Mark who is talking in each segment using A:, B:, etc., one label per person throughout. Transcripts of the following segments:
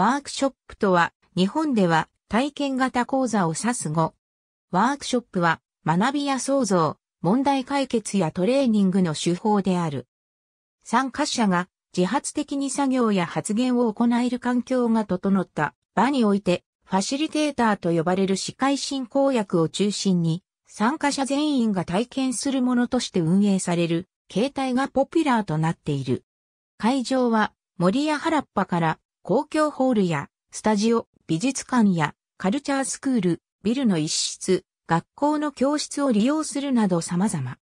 A: ワークショップとは、日本では体験型講座を指す語。ワークショップは、学びや創造、問題解決やトレーニングの手法である。参加者が自発的に作業や発言を行える環境が整った場において、ファシリテーターと呼ばれる司会進行役を中心に、参加者全員が体験するものとして運営される、形態がポピュラーとなっている。会場は、森や原っぱから公共ホールや、スタジオ、美術館や、カルチャースクール、ビルの一室、学校の教室を利用するなど様々。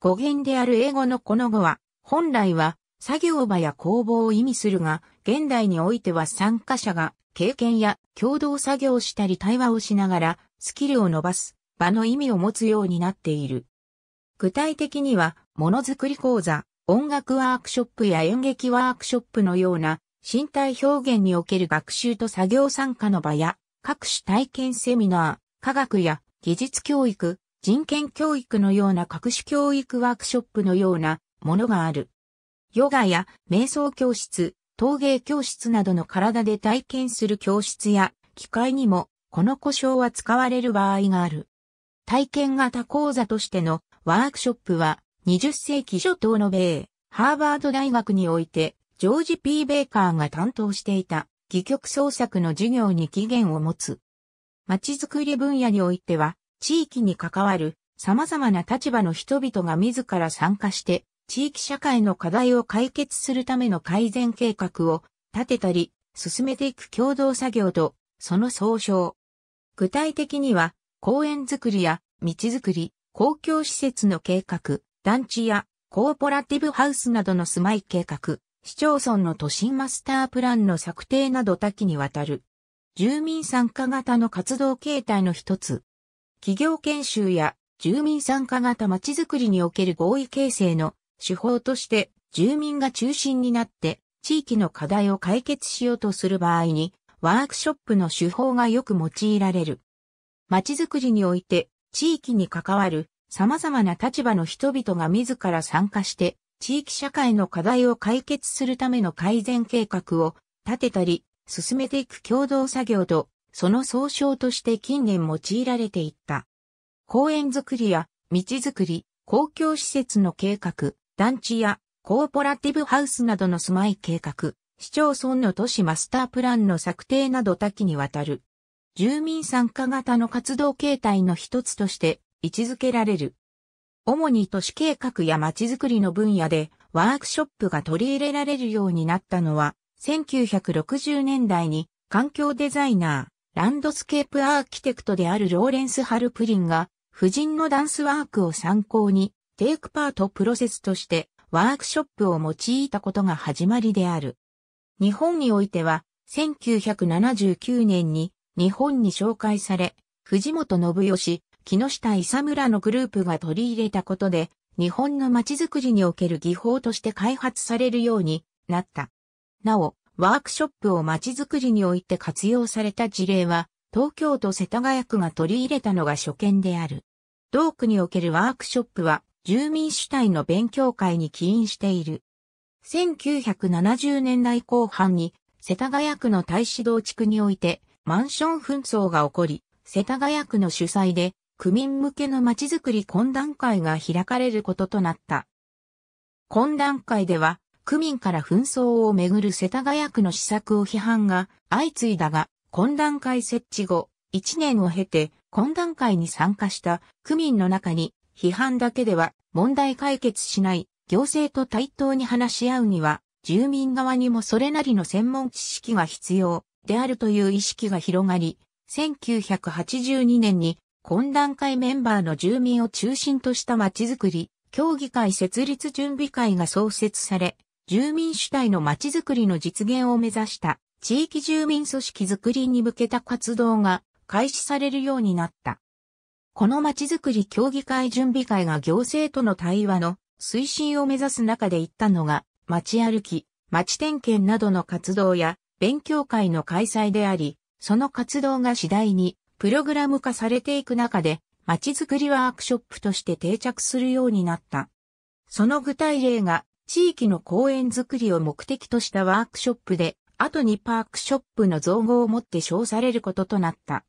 A: 語源である英語のこの語は、本来は作業場や工房を意味するが、現代においては参加者が経験や共同作業したり対話をしながらスキルを伸ばす場の意味を持つようになっている。具体的には、ものづくり講座、音楽ワークショップや演劇ワークショップのような身体表現における学習と作業参加の場や、各種体験セミナー、科学や技術教育、人権教育のような各種教育ワークショップのようなものがある。ヨガや瞑想教室、陶芸教室などの体で体験する教室や機械にもこの故障は使われる場合がある。体験型講座としてのワークショップは20世紀初頭の米、ハーバード大学においてジョージ・ P・ ベーカーが担当していた、戯曲創作の授業に起源を持つ。街づくり分野においては、地域に関わる様々な立場の人々が自ら参加して、地域社会の課題を解決するための改善計画を立てたり、進めていく共同作業と、その総称。具体的には、公園づくりや道づくり、公共施設の計画、団地やコーポラティブハウスなどの住まい計画、市町村の都心マスタープランの策定など多岐にわたる、住民参加型の活動形態の一つ、企業研修や住民参加型まちづくりにおける合意形成の手法として、住民が中心になって地域の課題を解決しようとする場合に、ワークショップの手法がよく用いられる。まちづくりにおいて、地域に関わる様々な立場の人々が自ら参加して、地域社会の課題を解決するための改善計画を立てたり、進めていく共同作業と、その総称として近年用いられていった。公園づくりや道づくり、公共施設の計画、団地やコーポラティブハウスなどの住まい計画、市町村の都市マスタープランの策定など多岐にわたる。住民参加型の活動形態の一つとして位置づけられる。主に都市計画や街づくりの分野でワークショップが取り入れられるようになったのは、1960年代に環境デザイナー、ランドスケープアーキテクトであるローレンス・ハルプリンが、夫人のダンスワークを参考に、テイクパートプロセスとしてワークショップを用いたことが始まりである。日本においては、1979年に日本に紹介され、藤本信義、木下伊佐村のグループが取り入れたことで、日本の街づくりにおける技法として開発されるようになった。なお、ワークショップを街づくりにおいて活用された事例は、東京都世田谷区が取り入れたのが初見である。同区におけるワークショップは、住民主体の勉強会に起因している。1970年代後半に、世田谷区の大志堂地区において、マンション紛争が起こり、世田谷区の主催で、区民向けのまちづくり懇談会が開かれることとなった。懇談会では、区民から紛争をめぐる世田谷区の施策を批判が相次いだが、懇談会設置後、1年を経て、懇談会に参加した区民の中に、批判だけでは問題解決しない行政と対等に話し合うには、住民側にもそれなりの専門知識が必要であるという意識が広がり、1982年に懇談会メンバーの住民を中心とした街づくり、協議会設立準備会が創設され、住民主体の街づくりの実現を目指した地域住民組織づくりに向けた活動が開始されるようになった。この街づくり協議会準備会が行政との対話の推進を目指す中で行ったのが、街歩き、街点検などの活動や勉強会の開催であり、その活動が次第にプログラム化されていく中で、街づくりワークショップとして定着するようになった。その具体例が、地域の公園づくりを目的としたワークショップで、後にパークショップの造語をもって称されることとなった。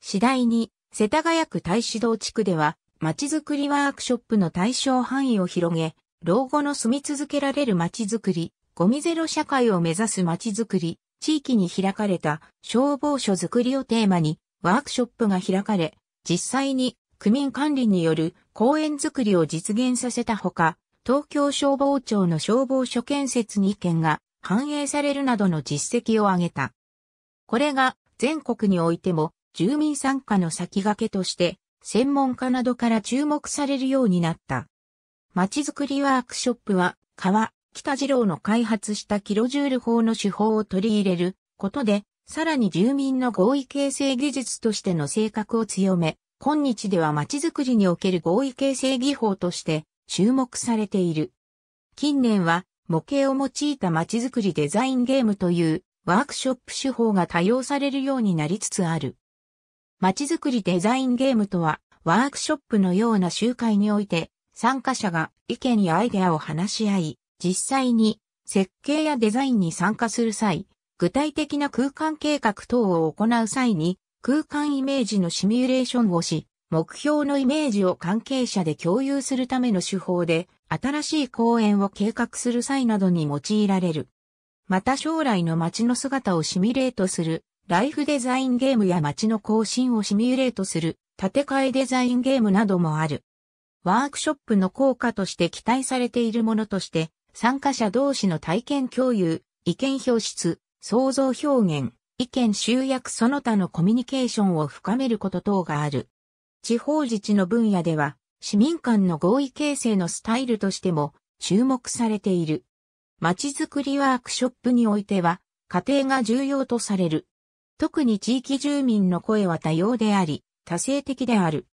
A: 次第に、世田谷区大志堂地区では、街づくりワークショップの対象範囲を広げ、老後の住み続けられる街づくり、ゴミゼロ社会を目指す街づくり、地域に開かれた消防署づくりをテーマに、ワークショップが開かれ、実際に区民管理による公園づくりを実現させたほか、東京消防庁の消防署建設に意見が反映されるなどの実績を挙げた。これが全国においても住民参加の先駆けとして専門家などから注目されるようになった。まちづくりワークショップは川、北次郎の開発したキロジュール法の手法を取り入れることでさらに住民の合意形成技術としての性格を強め、今日では街づくりにおける合意形成技法として注目されている。近年は模型を用いた街づくりデザインゲームというワークショップ手法が多用されるようになりつつある。街づくりデザインゲームとはワークショップのような集会において参加者が意見やアイデアを話し合い、実際に設計やデザインに参加する際、具体的な空間計画等を行う際に、空間イメージのシミュレーションをし、目標のイメージを関係者で共有するための手法で、新しい公園を計画する際などに用いられる。また将来の街の姿をシミュレートする、ライフデザインゲームや街の更新をシミュレートする、建て替えデザインゲームなどもある。ワークショップの効果として期待されているものとして、参加者同士の体験共有、意見表出、創造表現、意見集約その他のコミュニケーションを深めること等がある。地方自治の分野では、市民間の合意形成のスタイルとしても注目されている。まちづくりワークショップにおいては、家庭が重要とされる。特に地域住民の声は多様であり、多性的である。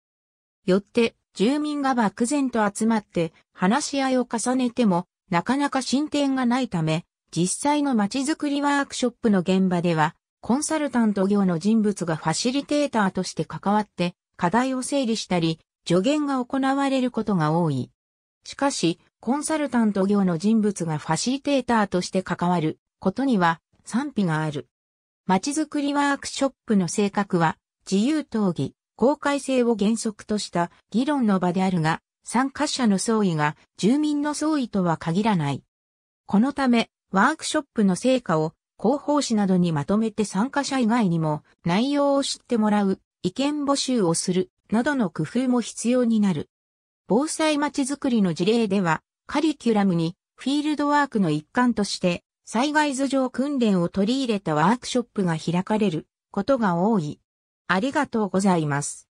A: よって、住民が漠然と集まって話し合いを重ねても、なかなか進展がないため、実際の街づくりワークショップの現場では、コンサルタント業の人物がファシリテーターとして関わって、課題を整理したり、助言が行われることが多い。しかし、コンサルタント業の人物がファシリテーターとして関わることには賛否がある。街づくりワークショップの性格は、自由討議、公開性を原則とした議論の場であるが、参加者の総意が住民の総意とは限らない。このため、ワークショップの成果を広報誌などにまとめて参加者以外にも内容を知ってもらう、意見募集をする、などの工夫も必要になる。防災まちづくりの事例では、カリキュラムにフィールドワークの一環として災害図上訓練を取り入れたワークショップが開かれることが多い。ありがとうございます。